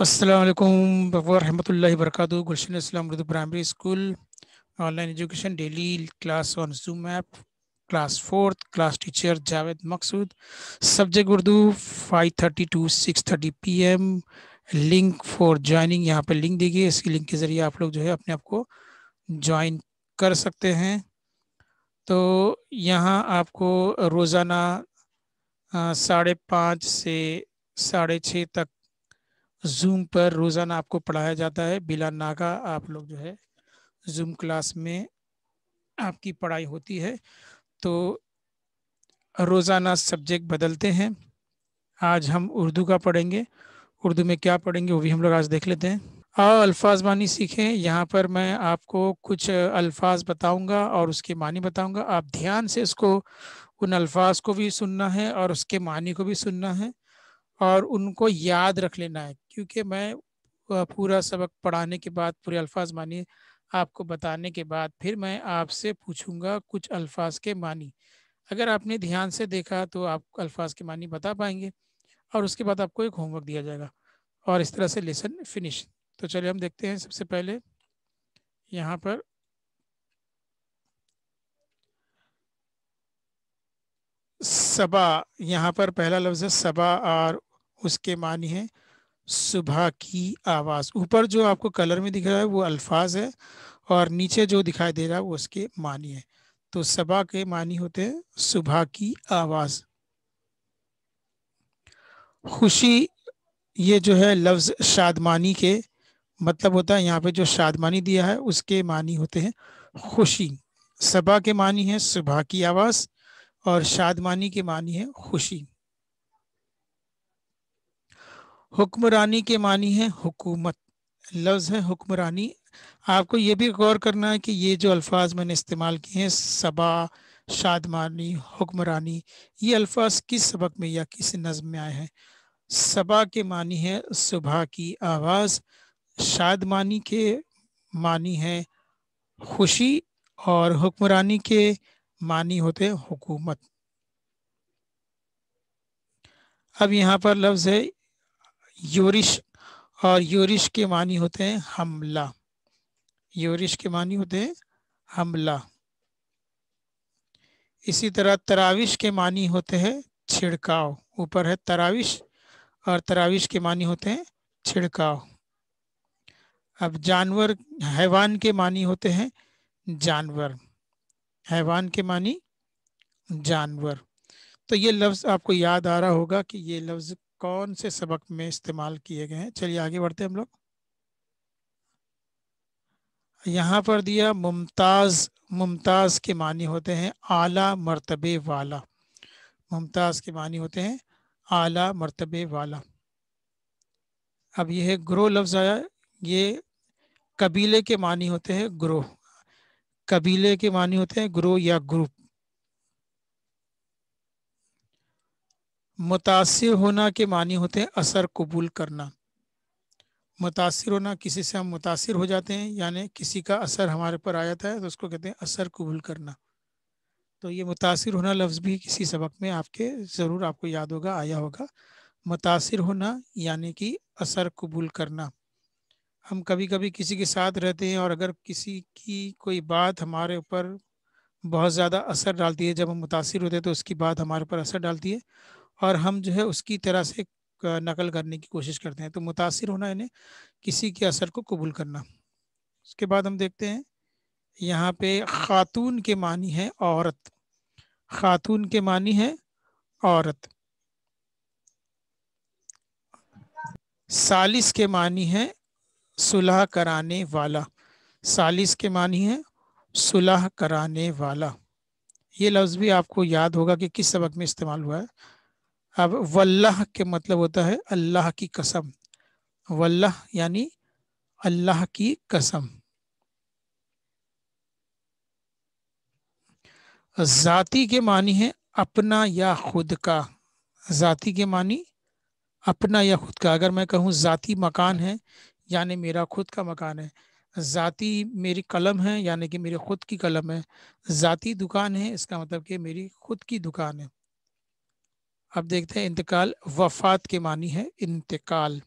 असलम वरहमल work Gulshan Islam Urdu primary school online education daily class on Zoom app class fourth class teacher Javed Maqsood subject Urdu 5:30 to 6:30 PM link for joining यहाँ पर link दीजिए इसकी link के ज़रिए आप लोग जो है अपने आप को ज्वाइन कर सकते हैं तो यहाँ आपको रोज़ाना साढ़े पाँच से साढ़े छः तक जूम पर रोज़ाना आपको पढ़ाया जाता है बिला नागा आप लोग जो है जूम क्लास में आपकी पढ़ाई होती है तो रोज़ाना सब्जेक्ट बदलते हैं आज हम उर्दू का पढ़ेंगे उर्दू में क्या पढ़ेंगे वो भी हम लोग आज देख लेते हैं आ अल्फाज मानी सीखें यहाँ पर मैं आपको कुछ अल्फाज बताऊंगा और उसके मानी बताऊंगा आप ध्यान से इसको उन अल्फाज को भी सुनना है और उसके मानी को भी सुनना है और उनको याद रख लेना है क्योंकि मैं पूरा सबक पढ़ाने के बाद पूरे अल्फाज मानी आपको बताने के बाद फिर मैं आपसे पूछूंगा कुछ अल्फाज के मानी अगर आपने ध्यान से देखा तो आप अल्फाज के मानी बता पाएंगे और उसके बाद आपको एक होमवर्क दिया जाएगा और इस तरह से लेसन फिनिश तो चलिए हम देखते हैं सबसे पहले यहाँ पर सबा यहाँ पर पहला लफ्ज़ है सबा और उसके मानी है सुबह की आवाज़ ऊपर जो आपको कलर में दिख रहा है वो अल्फाज है और नीचे जो दिखाई दे रहा है वो उसके मानी है तो सबा के मानी होते हैं सुबह की आवाज़ खुशी ये जो है लफ्ज़ शादमानी के मतलब होता है यहाँ पे जो शादमानी दिया है उसके मानी होते हैं खुशी सबा के मानी है सुबह की आवाज़ और शादमानी के मानी है खुशी हुक्मरानी के मानी है हुकूमत लफ्ज़ है हुक्मरानी आपको ये भी गौर करना है कि ये जो अल्फाज मैंने इस्तेमाल किए हैं सबा शादमानी हुक्मरानी ये अल्फाज किस सबक में या किस नज़म में आए हैं सबा के मानी है सुबह की आवाज़ शादमानी के मानी है खुशी और हुक्मरानी के मानी होते हैं हुकूमत अब यहाँ पर लफ्ज़ है योरिश और योरिश के मानी होते हैं हमला योरिश के मानी होते हैं हमला इसी तरह तराविश के मानी होते हैं छिड़काव ऊपर है तराविश और तराविश के मानी होते हैं छिड़काव अब जानवर हैवान के मानी होते हैं जानवर हैवान के मानी जानवर तो ये लफ्ज़ आपको याद आ रहा होगा कि ये लफ्ज़ कौन से सबक में इस्तेमाल किए गए हैं चलिए आगे बढ़ते हैं हम लोग यहाँ पर दिया मुमताज मुमताज के मानी होते हैं आला मर्तबे वाला मुमताज के मानी होते हैं आला मर्तबे वाला अब यह है ग्रोह लफ्ज आया ये कबीले के मानी होते हैं ग्रोह कबीले के मानी होते हैं ग्रोह या ग्रुप मुतासर होना के मानी होते हैं असर कबूल करना मुतासर होना किसी से हम मुतासर हो जाते हैं यानी किसी का असर हमारे पर आ जाता है तो उसको कहते हैं असर कबूल करना तो ये मुतासर होना लफ्ज़ भी किसी सबक में आपके ज़रूर आपको याद होगा आया होगा मुतासर होना यानी कि असर कबूल करना हम कभी कभी किसी के साथ रहते हैं और अगर किसी की कोई बात हमारे ऊपर बहुत ज़्यादा असर डालती है जब हम मुतासर होते हैं तो उसकी बात हमारे पर असर डालती है और हम जो है उसकी तरह से नकल करने की कोशिश करते हैं तो मुतासर होना यानी किसी के असर को कबूल करना उसके बाद हम देखते हैं यहाँ पे खातून के मानी है औरत खातून के मानी है औरत सालिस के मानी है सुलह कराने वाला सालिस के मानी है सुलह कराने वाला ये लफ्ज़ भी आपको याद होगा कि किस सबक में इस्तेमाल हुआ है अब वल्लाह के मतलब होता है अल्लाह की कसम वल्लाह यानी अल्लाह की कसम जाति के मानी है अपना या खुद का जाति के मानी अपना या खुद का अगर मैं कहूँ जाति मकान है यानी मेरा खुद का मकान है जाति मेरी कलम है यानी कि मेरी खुद की कलम है जाति दुकान है इसका मतलब कि मेरी खुद की दुकान है अब देखते हैं इंतकाल वफात के मानी है इंतकाल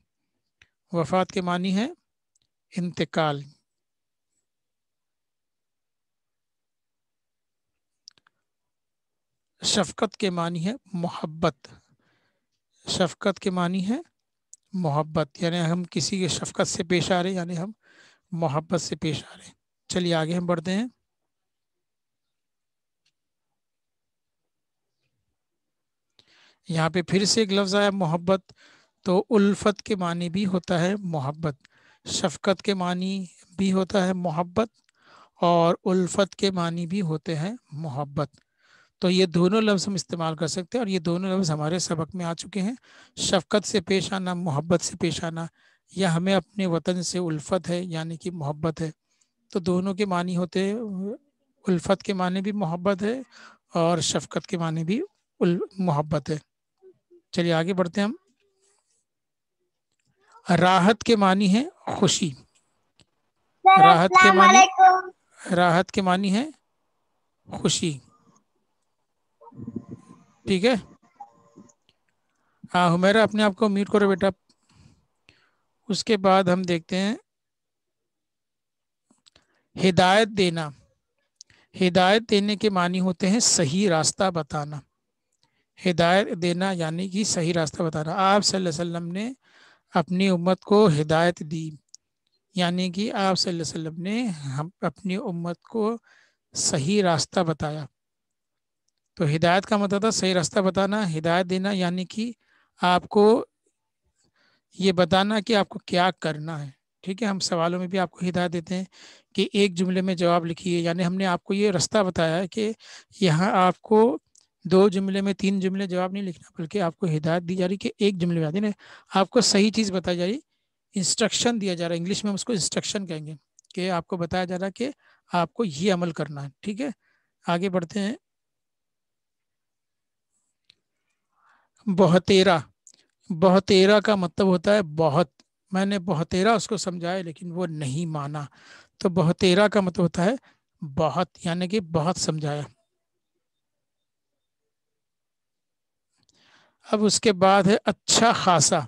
वफात के मानी है इंतकाल शफकत के मानी है मोहब्बत शफकत के मानी है मोहब्बत यानी हम किसी के शफकत से पेश आ रहे यानी हम मोहब्बत से पेश आ रहे चलिए आगे हम बढ़ते हैं यहाँ पे फिर से एक लफ्ज़ आया मोहब्बत तो उल्फत के मानी भी होता है मोहब्बत शफकत के मानी भी होता है मोहब्बत और उल्फत के मानी भी होते हैं मोहब्बत तो ये दोनों लफ्ज़ हम इस्तेमाल कर सकते हैं और ये दोनों लफ्ज़ हमारे सबक में आ चुके हैं शफकत से पेश आना मोहब्बत से पेश आना या हमें अपने वतन से उल्फत है यानी कि मोहब्बत है तो दोनों के मानी होते हैं उल्फत के माने भी मोहब्बत है और शफकत के माने भी मोहब्बत है चलिए आगे बढ़ते हैं हम राहत के मानी है खुशी राहत के मानी राहत के मानी है खुशी ठीक है हाँ हुमेरा अपने आप को म्यूट करो बेटा उसके बाद हम देखते हैं हिदायत देना हिदायत देने के मानी होते हैं सही रास्ता बताना हिदायत देना यानी कि सही रास्ता बताना आप वसल्लम ने अपनी उम्मत को हिदायत दी यानी कि आप वसल्लम ने हम अपनी उम्मत को सही रास्ता बताया तो हिदायत का मतलब था सही रास्ता बताना हिदायत देना यानी कि आपको ये बताना कि आपको क्या करना है ठीक है हम सवालों में भी आपको हिदायत देते हैं कि एक जुमले में जवाब लिखिए यानी हमने आपको ये रास्ता बताया कि यहाँ आपको दो जुमले में तीन जुमले जवाब नहीं लिखना बल्कि आपको हिदायत दी जा रही कि एक जुमले में आती आपको सही चीज़ बताई जा रही इंस्ट्रक्शन दिया जा रहा है इंग्लिश में हम उसको इंस्ट्रक्शन कहेंगे कि आपको बताया जा रहा है कि आपको ये अमल करना है ठीक है आगे बढ़ते हैं बहतेरा बहतेरा का मतलब होता है बहुत मैंने बहतेरा उसको समझाया लेकिन वो नहीं माना तो बहतेरा का मतलब होता है बहुत यानी कि बहुत समझाया अब उसके बाद है अच्छा खासा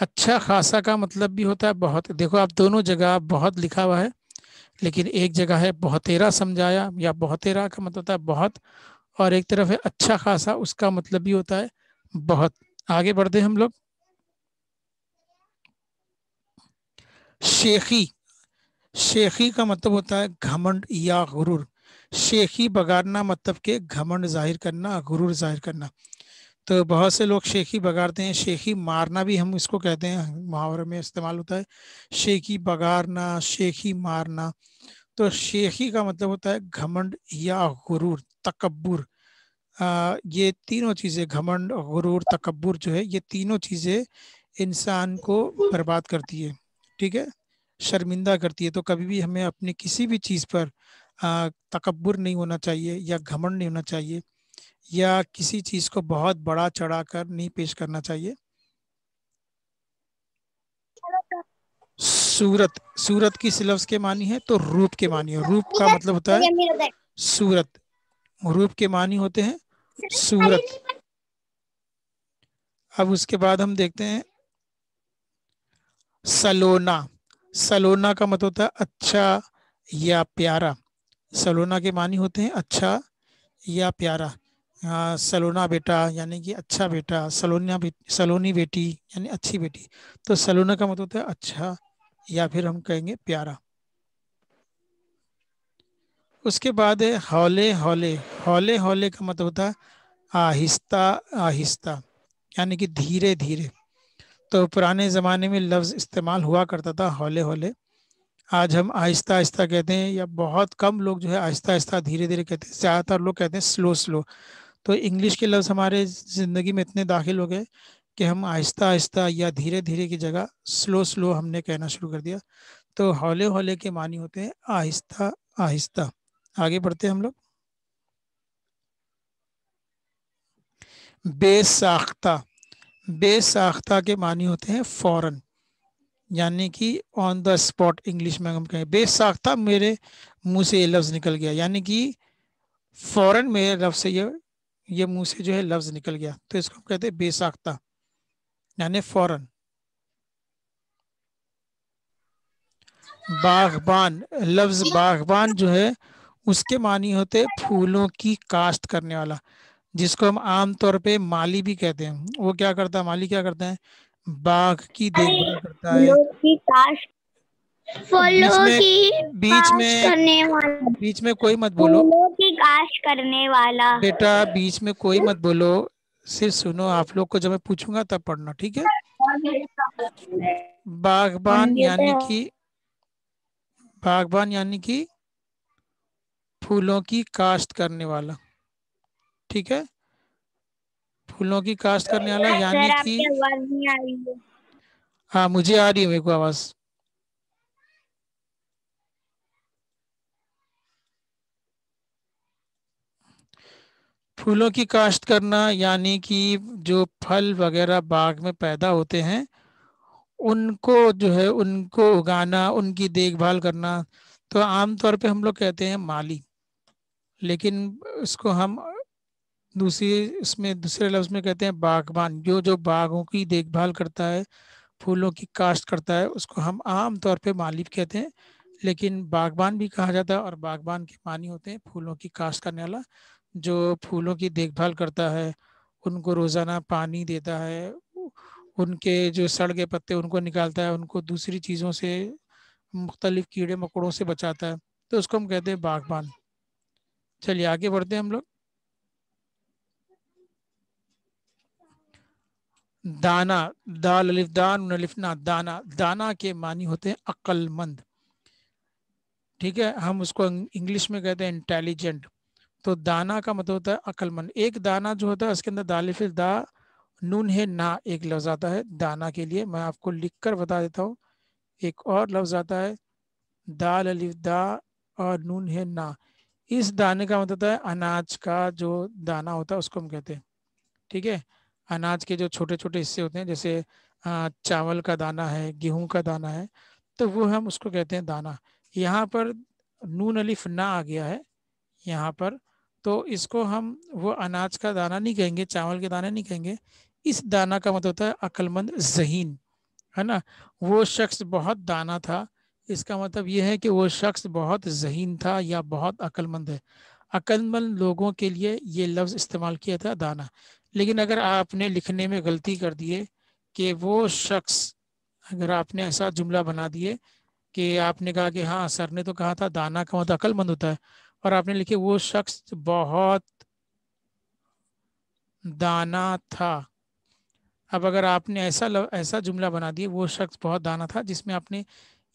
अच्छा खासा का मतलब भी होता है बहुत देखो आप दोनों जगह बहुत लिखा हुआ है लेकिन एक जगह है तेरा समझाया या बहतेरा का मतलब होता है बहुत और एक तरफ है अच्छा खासा उसका मतलब भी होता है बहुत आगे बढ़ते हम लोग शेखी शेखी का मतलब होता है घमंड या गुरूर शेखी बगाड़ना मतलब के घमंड जाहिर करना गुरूर जाहिर करना तो बहुत से लोग शेखी बगाड़ते हैं शेखी मारना भी हम इसको कहते हैं मुहावरे में इस्तेमाल होता है शेखी बगाड़ना शेखी मारना तो शेखी का मतलब होता है घमंड या गुरूर तकबर ये तीनों चीज़ें घमंड गुरूर तकबर जो है ये तीनों चीज़ें इंसान को बर्बाद करती है ठीक है शर्मिंदा करती है तो कभी भी हमें अपने किसी भी चीज़ पर तकबर नहीं होना चाहिए या घमंड नहीं होना चाहिए या किसी चीज को बहुत बड़ा चढ़ाकर नहीं पेश करना चाहिए सूरत सूरत की सिलेब्स के मानी है तो रूप के मानी है रूप का मतलब होता है सूरत रूप के मानी होते हैं सूरत अब उसके बाद हम देखते हैं सलोना सलोना का मतलब होता है अच्छा या प्यारा सलोना के मानी होते हैं अच्छा या प्यारा सलोना बेटा यानी कि अच्छा बेटा सलोनिया बेटी सलोनी बेटी यानी अच्छी बेटी तो सलोना का मतलब होता है अच्छा या फिर हम कहेंगे प्यारा उसके बाद है हौले हौले हौले हौले का मतलब होता है आहिस्ता आहिस्ता यानी कि धीरे धीरे तो पुराने ज़माने में लफ्ज़ इस्तेमाल हुआ करता था हौले हौले आज हम आहिस्ता आहिस्ता कहते हैं या बहुत कम लोग जो है आहिस्ता आहिस्ता धीरे धीरे कहते हैं ज़्यादातर लोग कहते हैं स्लो स्लो तो इंग्लिश के लफ्ज़ हमारे ज़िंदगी में इतने दाखिल हो गए कि हम आहिस्ता आहिस्ता या धीरे धीरे की जगह स्लो स्लो हमने कहना शुरू कर दिया तो हौले हौले के मानी होते हैं आहिस्ता आहिस्ता आगे बढ़ते हैं हम लोग बेसाख्ता बेसाख्ता के मानी होते हैं फौरन यानी कि ऑन द स्पॉट इंग्लिश में हम कहें बेसाख्ता मेरे मुंह से ये लफ्ज़ निकल गया यानी कि फौरन मेरे लफ्ज़ से ये ये मुंह से जो है लफ्ज निकल गया तो इसको हम कहते हैं बेसाख्ता यानी फौरन बागबान लफ्ज बागबान जो है उसके मानी होते फूलों की काश्त करने वाला जिसको हम आम तौर पे माली भी कहते हैं वो क्या करता है माली क्या करता है बाघ की देखभाल करता है फलों की बीच में बीच में कोई मत बोलो विकास करने वाला बेटा बीच में कोई मत बोलो सिर्फ सुनो आप लोग को जब मैं पूछूंगा तब पढ़ना ठीक है बागबान यानी तो। कि बागबान यानी कि फूलों की काश्त करने वाला ठीक है फूलों की काश्त करने वाला यानी कि हाँ मुझे आ रही है मेरे को आवाज फूलों की काश्त करना यानी कि जो फल वगैरह बाग में पैदा होते हैं उनको जो है उनको उगाना उनकी देखभाल करना तो आमतौर पे हम लोग कहते हैं माली लेकिन इसको हम दूसरी इसमें दूसरे लफ्ज में कहते हैं बागबान जो जो बागों की देखभाल करता है फूलों की काश्त करता है उसको हम आम तौर पे मालिक कहते हैं लेकिन बागबान भी कहा जाता है और बागबान के मानी होते हैं फूलों की काश्त करने वाला जो फूलों की देखभाल करता है उनको रोज़ाना पानी देता है उनके जो सड़ के पत्ते उनको निकालता है उनको दूसरी चीज़ों से मुख्तलिफ कीड़े मकोड़ों से बचाता है तो उसको हम कहते हैं बागबान चलिए आगे बढ़ते हैं हम लोग दाना दाल अलिफ दान ना दाना दाना के मानी होते हैं अक्लमंद ठीक है हम उसको इंग्लिश में कहते हैं इंटेलिजेंट तो दाना का मतलब होता है अक्लमंद एक दाना जो होता है उसके अंदर दाल फिर दा नून है ना एक लफ्ज आता है दाना के लिए मैं आपको लिख कर बता देता हूँ एक और लफ्ज आता है दाल अलिफ दा और नून है ना इस दाने का मतलब होता है अनाज का जो दाना होता है उसको हम कहते हैं ठीक है अनाज के जो छोटे छोटे हिस्से होते हैं जैसे चावल का दाना है गेहूं का दाना है तो वो हम उसको कहते हैं दाना यहाँ पर नून अलिफ ना आ गया है यहाँ पर तो इसको हम वो अनाज का दाना नहीं कहेंगे चावल के दाना नहीं कहेंगे इस दाना का मतलब होता है अक्लमंद जहीन है ना वो शख्स बहुत दाना था इसका मतलब यह है कि वो शख्स बहुत जहीन था या बहुत अक्लमंद है अक्लमंद लोगों के लिए ये लफ्ज़ इस्तेमाल किया था दाना लेकिन अगर आपने लिखने में गलती कर दिए कि वो शख्स अगर आपने ऐसा जुमला बना दिए कि आपने कहा कि हाँ सर ने तो कहा था दाना का मतलब अक्लमंद होता है और आपने लिखे वो शख्स बहुत दाना था अब अगर आपने ऐसा लव, ऐसा जुमला बना दिया वो शख्स बहुत दाना था जिसमें आपने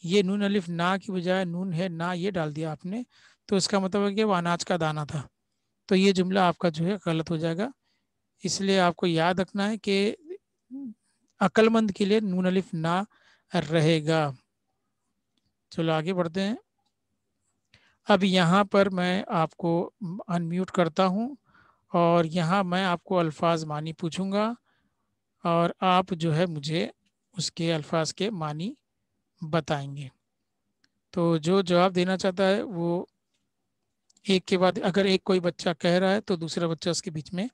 ये नून अलिफ ना की बजाय नून है ना ये डाल दिया आपने तो इसका मतलब है कि वह अनाज का दाना था तो ये जुमला आपका जो है गलत हो जाएगा इसलिए आपको याद रखना है कि अक्लमंद के लिए नून अलिफ ना रहेगा चलो आगे बढ़ते हैं अब यहाँ पर मैं आपको अनम्यूट करता हूँ और यहाँ मैं आपको अल्फाज मानी पूछूंगा और आप जो है मुझे उसके अल्फाज के मानी बताएंगे तो जो जवाब देना चाहता है वो एक के बाद अगर एक कोई बच्चा कह रहा है तो दूसरा बच्चा उसके बीच में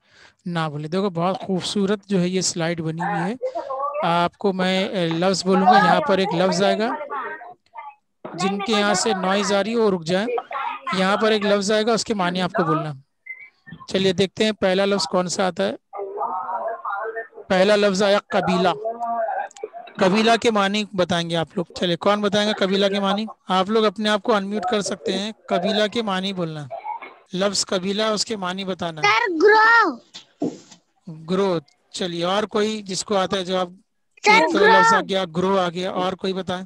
ना बोले देखो बहुत खूबसूरत जो है ये स्लाइड बनी हुई है आपको मैं लफ्ज़ बोलूँगा यहाँ पर एक लफ्ज़ आएगा जिनके यहाँ से नॉइज आ रही है वो रुक जाए यहाँ पर एक लफ्ज आएगा उसके मानी आपको बोलना चलिए देखते हैं पहला लफ्ज कौन सा आता है पहला लफ्ज आया कबीला कबीला के मानी बताएंगे आप लोग चलिए कौन बताएगा कबीला के मानी आप लोग अपने आप को अनम्यूट कर सकते हैं कबीला के मानी बोलना लफ्ज कबीला उसके मानी बताना ग्रोथ चलिए और कोई जिसको आता है जवाब आप तो लफ्ज आ गया ग्रो आ गया और कोई बताए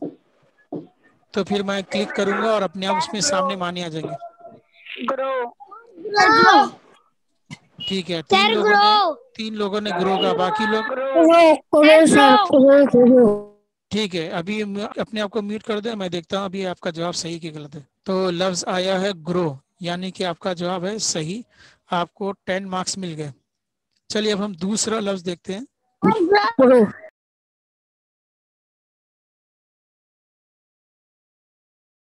तो फिर मैं क्लिक करूंगा और अपने आप उसमें सामने माने आ जाएंगे ठीक है तीन लोगों ने तीन लोगों ने ग्रो का बाकी लोग ठीक है अभी अपने आप को म्यूट कर दे मैं देखता हूँ अभी आपका जवाब सही की गलत है तो लफ्ज आया है ग्रो यानी कि आपका जवाब है सही आपको टेन मार्क्स मिल गए चलिए अब हम दूसरा लफ्ज देखते हैं